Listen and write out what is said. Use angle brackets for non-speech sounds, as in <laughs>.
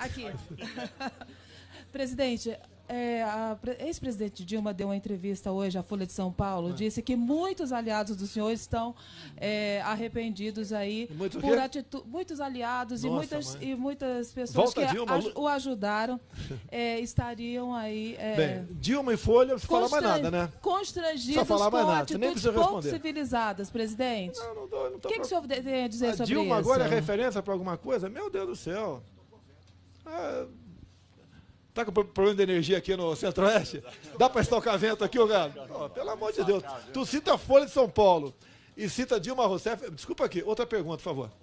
Aqui. <laughs> Presidente, é, a ex-presidente Dilma deu uma entrevista hoje à Folha de São Paulo, é. disse que muitos aliados do senhor estão é, arrependidos aí Muito por atitude, muitos aliados Nossa, e muitas e muitas pessoas Volta que Dilma, o ajudaram é, estariam aí é, Bem, Dilma e Folha, não fala mais nada, né? Constrangidos falar mais com nada. atitudes Nem pouco civilizadas, presidente. Não, não, tô, não tô o que, pra... que o senhor tem a dizer a sobre Dilma isso? Dilma agora é referência para alguma coisa? Meu Deus do céu. Tá com problema de energia aqui no Centro-Oeste? Dá para estocar vento aqui, ô Gado? Oh, pelo amor de Deus. Tu cita a Folha de São Paulo e cita Dilma Rousseff. Desculpa aqui, outra pergunta, por favor.